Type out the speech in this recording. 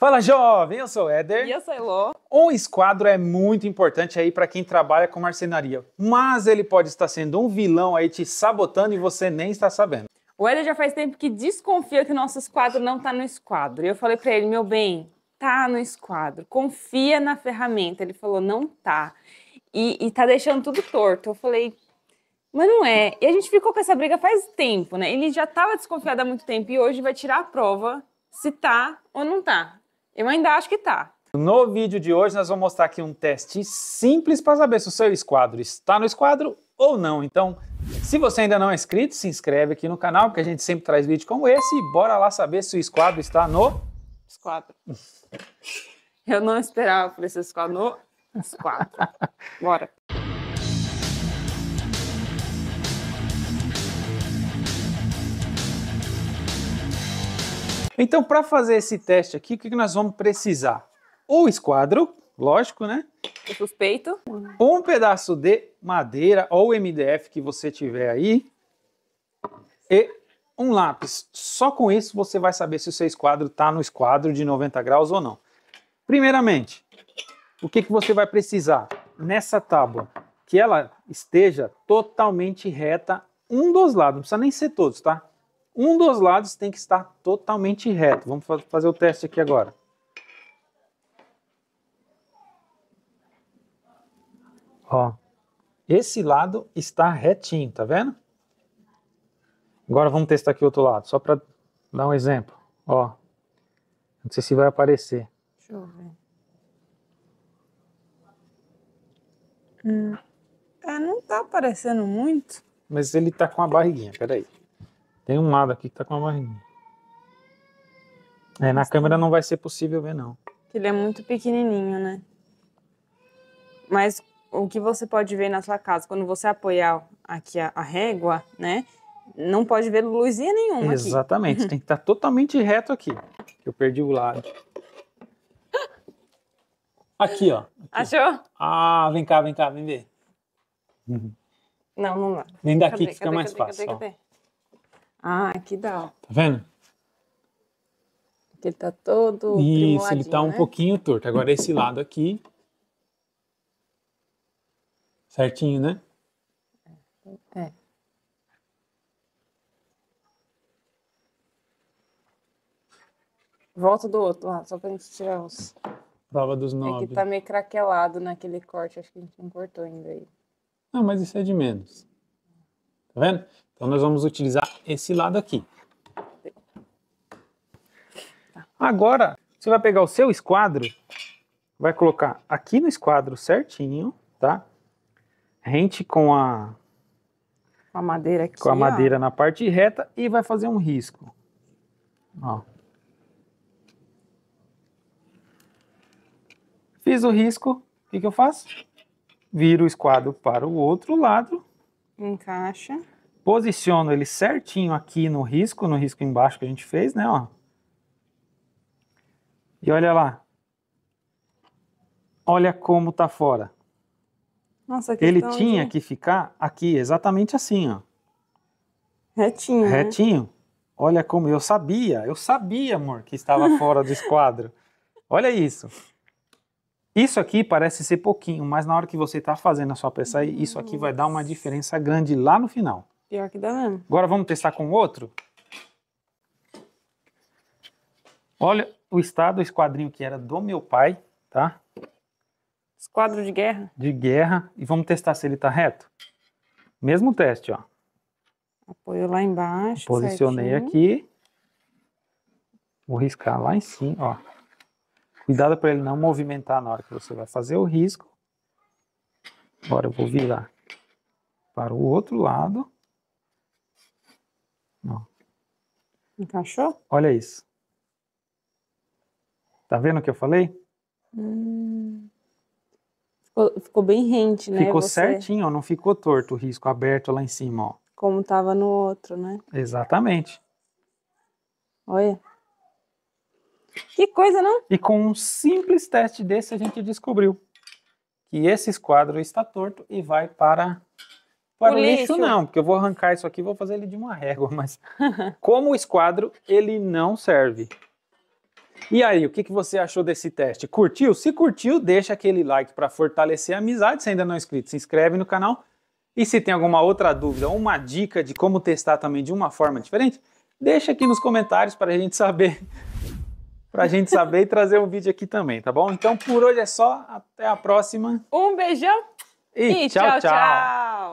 Fala jovem, eu sou o Éder. E eu sou Elô. Um esquadro é muito importante aí para quem trabalha com marcenaria, mas ele pode estar sendo um vilão aí te sabotando e você nem está sabendo. O Éder já faz tempo que desconfia que o nosso esquadro não está no esquadro. E eu falei para ele, meu bem, tá no esquadro, confia na ferramenta. Ele falou, não tá. E, e tá deixando tudo torto. Eu falei, mas não é. E a gente ficou com essa briga faz tempo, né? Ele já estava desconfiado há muito tempo e hoje vai tirar a prova se tá ou não tá. Eu ainda acho que tá. No vídeo de hoje nós vamos mostrar aqui um teste simples para saber se o seu esquadro está no esquadro ou não. Então, se você ainda não é inscrito, se inscreve aqui no canal, porque a gente sempre traz vídeo como esse e bora lá saber se o esquadro está no esquadro. Eu não esperava por esse esquadro no esquadro. Bora. Então, para fazer esse teste aqui, o que nós vamos precisar? O esquadro, lógico, né? O suspeito. Um pedaço de madeira ou MDF que você tiver aí. E um lápis. Só com isso você vai saber se o seu esquadro está no esquadro de 90 graus ou não. Primeiramente, o que, que você vai precisar nessa tábua? Que ela esteja totalmente reta um dos lados, não precisa nem ser todos, tá? Um dos lados tem que estar totalmente reto. Vamos fazer o teste aqui agora. Ó, esse lado está retinho, tá vendo? Agora vamos testar aqui o outro lado, só para dar um exemplo. Ó, não sei se vai aparecer. Deixa eu ver. Hum. É, não tá aparecendo muito. Mas ele tá com a barriguinha, peraí. Tem um lado aqui que tá com uma barriguinha. É, na câmera não vai ser possível ver, não. Ele é muito pequenininho, né? Mas o que você pode ver na sua casa, quando você apoiar aqui a, a régua, né? Não pode ver luzinha nenhuma. Exatamente, tem que estar tá totalmente reto aqui. Eu perdi o lado. Aqui, ó. Aqui. Achou? Ah, vem cá, vem cá, vem ver. Uhum. Não, não dá. Vem daqui cadê, fica cadê, mais cadê, fácil. Cadê, ah, que dá. Ó. Tá vendo? Aqui ele tá todo Isso, ele tá um né? pouquinho torto. Agora esse lado aqui... Certinho, né? É. Volta do outro lado, só pra gente tirar os... Prova dos nove. É que tá meio craquelado naquele corte, acho que a gente não cortou ainda aí. Não, mas isso é de menos. Tá vendo? Então nós vamos utilizar esse lado aqui. Agora, você vai pegar o seu esquadro, vai colocar aqui no esquadro certinho, tá? Rente com a... Com a madeira aqui, Com a madeira na parte reta e vai fazer um risco. Ó. Fiz o risco, o que, que eu faço? Viro o esquadro para o outro lado Encaixa. Posiciono ele certinho aqui no risco, no risco embaixo que a gente fez, né, ó. E olha lá. Olha como tá fora. Nossa, que Ele tinha que ficar aqui, exatamente assim, ó. Retinho. Retinho. Né? Olha como eu sabia, eu sabia, amor, que estava fora do esquadro. Olha isso. Isso aqui parece ser pouquinho, mas na hora que você está fazendo a sua peça, isso aqui vai dar uma diferença grande lá no final. Pior que dá mesmo. Agora vamos testar com outro? Olha o estado, do esquadrinho que era do meu pai, tá? Esquadro de guerra? De guerra. E vamos testar se ele está reto. Mesmo teste, ó. Apoio lá embaixo. Posicionei certinho. aqui. Vou riscar lá em cima, ó. Cuidado para ele não movimentar na hora que você vai fazer o risco. Agora eu vou virar para o outro lado. Ó. Encaixou? Olha isso. Tá vendo o que eu falei? Hum. Ficou, ficou, bem rente, né? Ficou você... certinho, ó, não ficou torto o risco aberto lá em cima, ó. Como tava no outro, né? Exatamente. Olha. Que coisa, não? E com um simples teste desse, a gente descobriu que esse esquadro está torto e vai para, para o, o lixo. lixo. Não, porque eu vou arrancar isso aqui e vou fazer ele de uma régua. Mas como o esquadro, ele não serve. E aí, o que, que você achou desse teste? Curtiu? Se curtiu, deixa aquele like para fortalecer a amizade. Se ainda não é inscrito, se inscreve no canal. E se tem alguma outra dúvida ou uma dica de como testar também de uma forma diferente, deixa aqui nos comentários para a gente saber para a gente saber e trazer um vídeo aqui também, tá bom? Então por hoje é só, até a próxima. Um beijão e, e tchau, tchau. tchau.